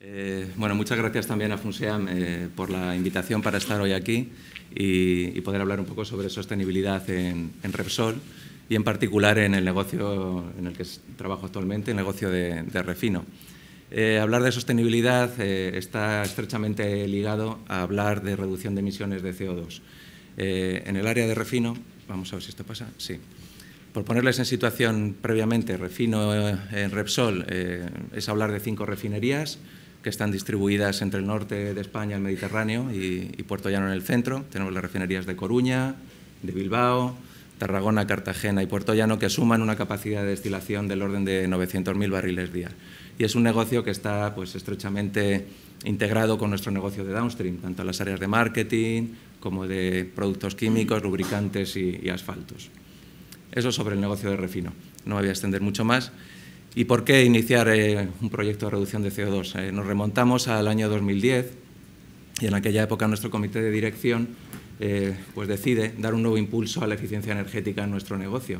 Eh, bueno, muchas gracias también a FUNSEAM eh, por la invitación para estar hoy aquí y, poder hablar un poco sobre sostenibilidad en, Repsol y en particular en el negocio en el que trabajo actualmente, el negocio de, refino. Eh, hablar de sostenibilidad está estrechamente ligado a hablar de reducción de emisiones de CO2. en el área de refino, vamos a ver si esto pasa, sí. Por ponerles en situación previamente, refino en Repsol es hablar de cinco refinerías, que están distribuidas entre el norte de España, el Mediterráneo y, Puerto Llano en el centro. Tenemos las refinerías de Coruña, de Bilbao, Tarragona, Cartagena y Puerto Llano, que suman una capacidad de destilación del orden de 900.000 barriles día. Y es un negocio que está pues, estrechamente integrado con nuestro negocio de downstream, tanto en las áreas de marketing como de productos químicos, lubricantes y, y asfaltos. Eso sobre el negocio de refino. No me voy a extender mucho más. ¿Y por qué iniciar eh, un proyecto de reducción de CO2? Eh, nos remontamos al año 2010 y en aquella época nuestro comité de dirección eh, pues decide dar un nuevo impulso a la eficiencia energética en nuestro negocio.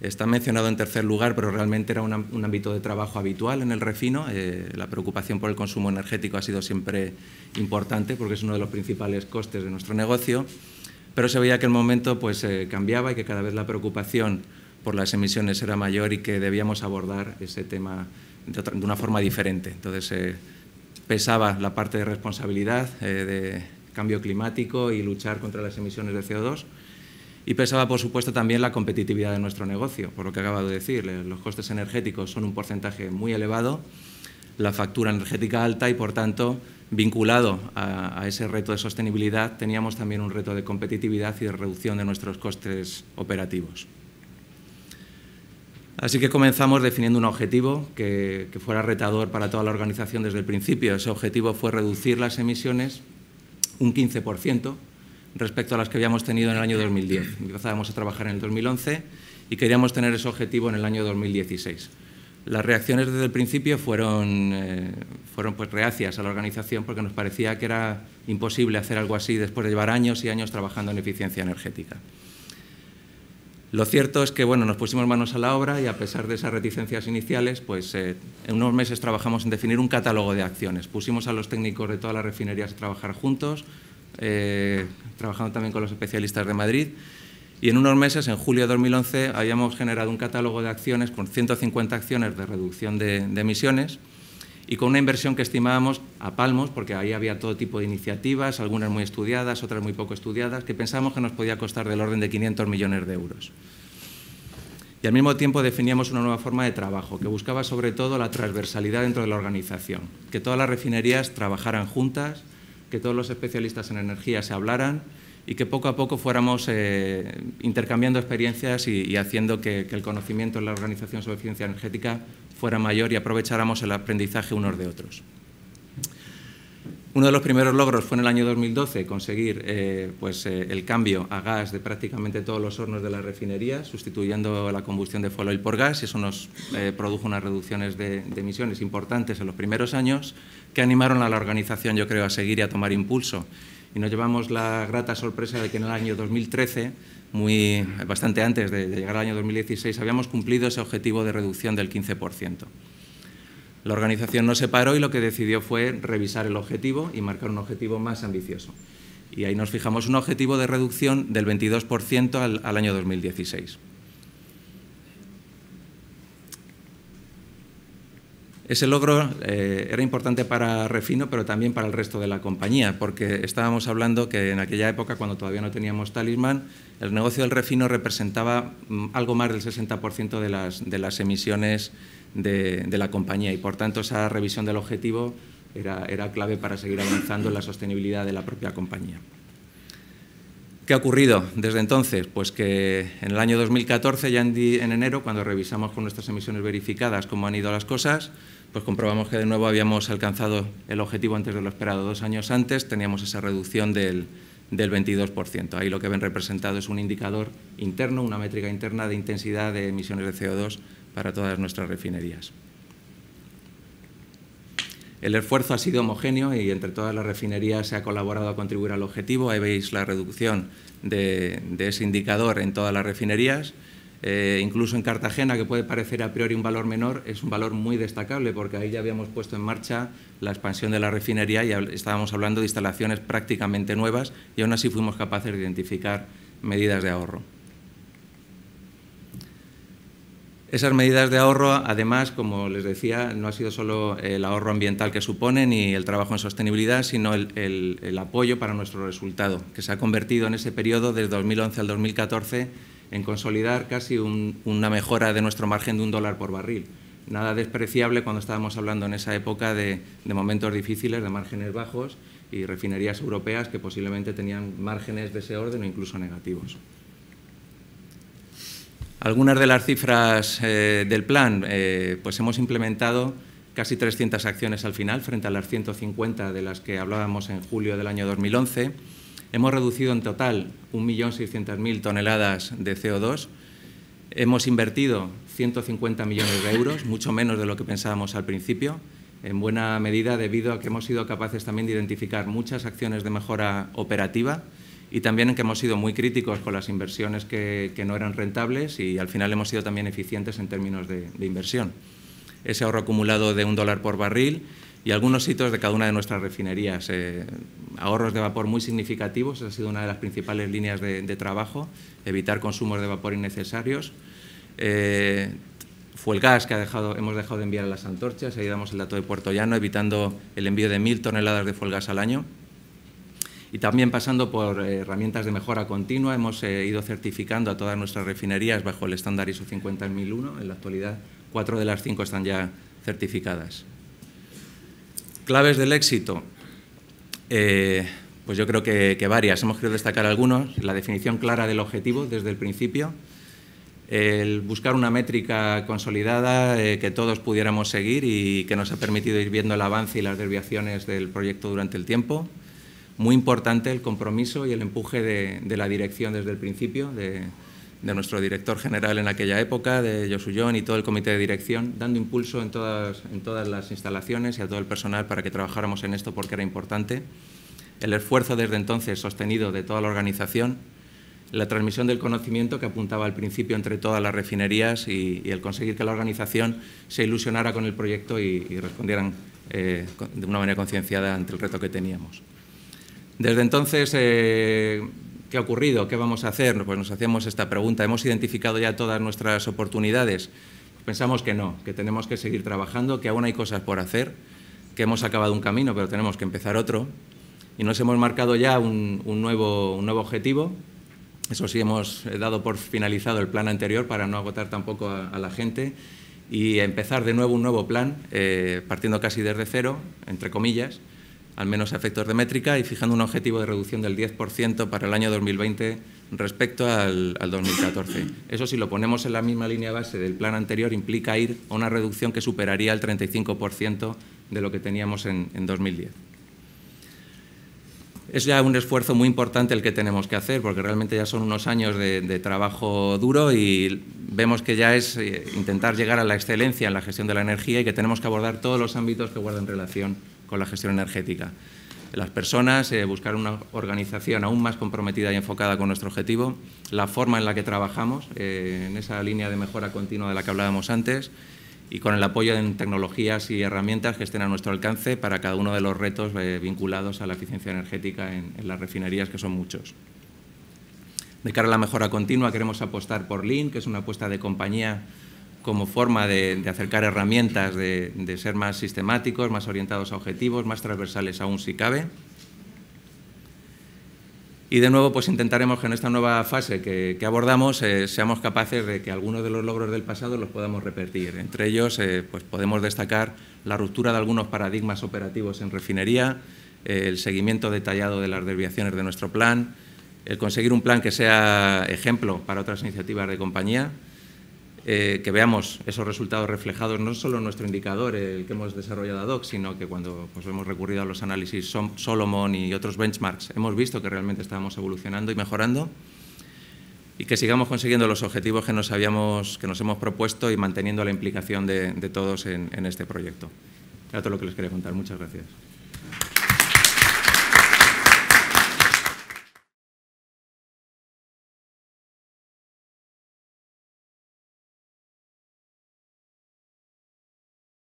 Está mencionado en tercer lugar, pero realmente era un, ámbito de trabajo habitual en el refino. la preocupación por el consumo energético ha sido siempre importante porque es uno de los principales costes de nuestro negocio, pero se veía que el momento pues, cambiaba y que cada vez la preocupación por las emisiones era mayor y que debíamos abordar ese tema de, una forma diferente. Entonces eh, pesaba la parte de responsabilidad eh, de cambio climático y luchar contra las emisiones de CO2 y pesaba, por supuesto, también la competitividad de nuestro negocio, por lo que acabo de decir. Eh, los costes energéticos son un porcentaje muy elevado, la factura energética alta y, por tanto, vinculado a, a, ese reto de sostenibilidad, teníamos también un reto de competitividad y de reducción de nuestros costes operativos. Así que comenzamos definiendo un objetivo que, fuera retador para toda la organización desde el principio. Ese objetivo fue reducir las emisiones un 15% respecto a las que habíamos tenido en el año 2010. Empezábamos a trabajar en el 2011 y queríamos tener ese objetivo en el año 2016. Las reacciones desde el principio fueron, eh, fueron pues reacias a la organización porque nos parecía que era imposible hacer algo así después de llevar años y años trabajando en eficiencia energética. Lo cierto es que nos pusimos manos a la obra y a pesar de esas reticencias iniciales, pues eh, en unos meses trabajamos en definir un catálogo de acciones. Pusimos a los técnicos de todas las refinerías a trabajar juntos, eh, trabajando también con los especialistas de Madrid. Y en unos meses, en julio de 2011, habíamos generado un catálogo de acciones con 150 acciones de reducción de emisiones y con una inversión que estimábamos a palmos, porque ahí había todo tipo de iniciativas, algunas muy estudiadas, otras muy poco estudiadas, que pensábamos que nos podía costar del orden de 500 millones de euros. Y al mismo tiempo definíamos una nueva forma de trabajo, que buscaba sobre todo la transversalidad dentro de la organización, que todas las refinerías trabajaran juntas, que todos los especialistas en energía se hablaran y que poco a poco fuéramos eh, intercambiando experiencias y, haciendo que, que el conocimiento en la organización sobre eficiencia energética fuera mayor y aprovecháramos el aprendizaje unos de otros. Uno de los primeros logros fue en el año 2012 conseguir eh, pues, eh, el cambio a gas de prácticamente todos los hornos de la refinería, sustituyendo la combustión de fuel por gas. Y eso nos eh, produjo unas reducciones de, emisiones importantes en los primeros años que animaron a la organización, yo creo, a seguir y a tomar impulso y nos llevamos la grata sorpresa de que en el año 2013, muy, bastante antes de, llegar al año 2016, habíamos cumplido ese objetivo de reducción del 15%. La organización no se paró y lo que decidió fue revisar el objetivo y marcar un objetivo más ambicioso. Y ahí nos fijamos un objetivo de reducción del 22% al, al año 2016. Ese logro eh, era importante para Refino, pero también para el resto de la compañía, porque estábamos hablando que en aquella época, cuando todavía no teníamos Talisman, el negocio del Refino representaba mm, algo más del 60% de las, emisiones de, la compañía y, por tanto, esa revisión del objetivo era clave para seguir avanzando en la sostenibilidad de la propia compañía. ¿Qué ha ocurrido desde entonces? Pues que en el año 2014, ya en, enero, cuando revisamos con nuestras emisiones verificadas cómo han ido las cosas, pues comprobamos que de nuevo habíamos alcanzado el objetivo antes de lo esperado dos años antes, teníamos esa reducción del, 22%. Ahí lo que ven representado es un indicador interno, una métrica interna de intensidad de emisiones de CO2 para todas nuestras refinerías. El esfuerzo ha sido homogéneo y entre todas las refinerías se ha colaborado a contribuir al objetivo. Ahí veis la reducción de ese indicador en todas las refinerías eh, incluso en Cartagena, que puede parecer a priori un valor menor, es un valor muy destacable porque ahí ya habíamos puesto en marcha la expansión de la refinería y estábamos hablando de instalaciones prácticamente nuevas y aún así fuimos capaces de identificar medidas de ahorro. Esas medidas de ahorro, además, como les decía, no ha sido solo el ahorro ambiental que supone... ...ni el trabajo en sostenibilidad, sino el, el apoyo para nuestro resultado, que se ha convertido en ese periodo desde 2011 al 2014 en consolidar casi una mejora de nuestro margen de un dólar por barril. Nada despreciable cuando estábamos hablando en esa época de, momentos difíciles, de márgenes bajos y refinerías europeas que posiblemente tenían márgenes de ese orden o incluso negativos. Algunas de las cifras eh, del plan, eh, pues hemos implementado casi 300 acciones al final, frente a las 150 de las que hablábamos en julio del año 2011. Hemos reducido en total 1.600.000 toneladas de CO2. Hemos invertido 150 millones de euros, mucho menos de lo que pensábamos al principio, en buena medida debido a que hemos sido capaces también de identificar muchas acciones de mejora operativa y también en que hemos sido muy críticos con las inversiones que, no eran rentables y al final hemos sido también eficientes en términos de, de inversión. Ese ahorro acumulado de un dólar por barril y algunos sitios de cada una de nuestras refinerías. Eh, ahorros de vapor muy significativos, esa ha sido una de las principales líneas de, trabajo, evitar consumos de vapor innecesarios. Eh, gas que hemos dejado de enviar a las antorchas, ahí damos el dato de Puerto Llano, evitando el envío de mil toneladas de fuelgas al año. Y también pasando por eh, herramientas de mejora continua, hemos eh, ido certificando a todas nuestras refinerías bajo el estándar ISO 50001. En la actualidad, cuatro de las cinco están ya certificadas. Claves del éxito. Eh, pues yo creo que, varias. Hemos querido destacar algunos. La definición clara del objetivo desde el principio. El buscar una métrica consolidada eh, que todos pudiéramos seguir y que nos ha permitido ir viendo el avance y las desviaciones del proyecto durante el tiempo. Muy importante el compromiso y el empuje de, la dirección desde el principio, de nuestro director general en aquella época, de Josuyón y todo el comité de dirección, dando impulso en todas, en todas las instalaciones y a todo el personal para que trabajáramos en esto porque era importante. El esfuerzo desde entonces sostenido de toda la organización, la transmisión del conocimiento que apuntaba al principio entre todas las refinerías y, el conseguir que la organización se ilusionara con el proyecto y, respondieran eh, de una manera concienciada ante el reto que teníamos. Desde entonces eh, ¿Qué ha ocurrido? ¿Qué vamos a hacer? Pues nos hacemos esta pregunta. ¿Hemos identificado ya todas nuestras oportunidades? Pensamos que no, que tenemos que seguir trabajando, que aún hay cosas por hacer, que hemos acabado un camino, pero tenemos que empezar otro. Y nos hemos marcado ya un, nuevo, objetivo. Eso sí, hemos eh, dado por finalizado el plan anterior para no agotar tampoco a, la gente y empezar de nuevo un nuevo plan, eh, partiendo casi desde cero, entre comillas, al menos a efectos de métrica, y fijando un objetivo de reducción del 10% para el año 2020 respecto al, 2014. Eso si lo ponemos en la misma línea base del plan anterior implica ir a una reducción que superaría el 35% de lo que teníamos en, 2010 es ya un esfuerzo muy importante el que tenemos que hacer, porque realmente ya son unos años de, trabajo duro y vemos que ya es eh, intentar llegar a la excelencia en la gestión de la energía y que tenemos que abordar todos los ámbitos que guardan relación con la gestión energética. Las personas, eh, buscar una organización aún más comprometida y enfocada con nuestro objetivo, la forma en la que trabajamos, eh, en esa línea de mejora continua de la que hablábamos antes, y con el apoyo de tecnologías y herramientas que estén a nuestro alcance para cada uno de los retos eh, vinculados a la eficiencia energética en, las refinerías, que son muchos. De cara a la mejora continua, queremos apostar por Lean, que es una apuesta de compañía como forma de, acercar herramientas, de, ser más sistemáticos, más orientados a objetivos, más transversales aún si cabe. Y de nuevo, pues intentaremos que en esta nueva fase que, abordamos eh, seamos capaces de que algunos de los logros del pasado los podamos repetir. Entre ellos, eh, pues podemos destacar la ruptura de algunos paradigmas operativos en refinería, el seguimiento detallado de las desviaciones de nuestro plan, el conseguir un plan que sea ejemplo para otras iniciativas de compañía eh, que veamos esos resultados reflejados no solo en nuestro indicador, el que hemos desarrollado ad hoc, sino que cuando pues, hemos recurrido a los análisis Solomon y otros benchmarks, hemos visto que realmente estábamos evolucionando y mejorando y que sigamos consiguiendo los objetivos que nos, que nos hemos propuesto y manteniendo la implicación de, todos en, en este proyecto. Era todo lo que les quería contar. Muchas gracias.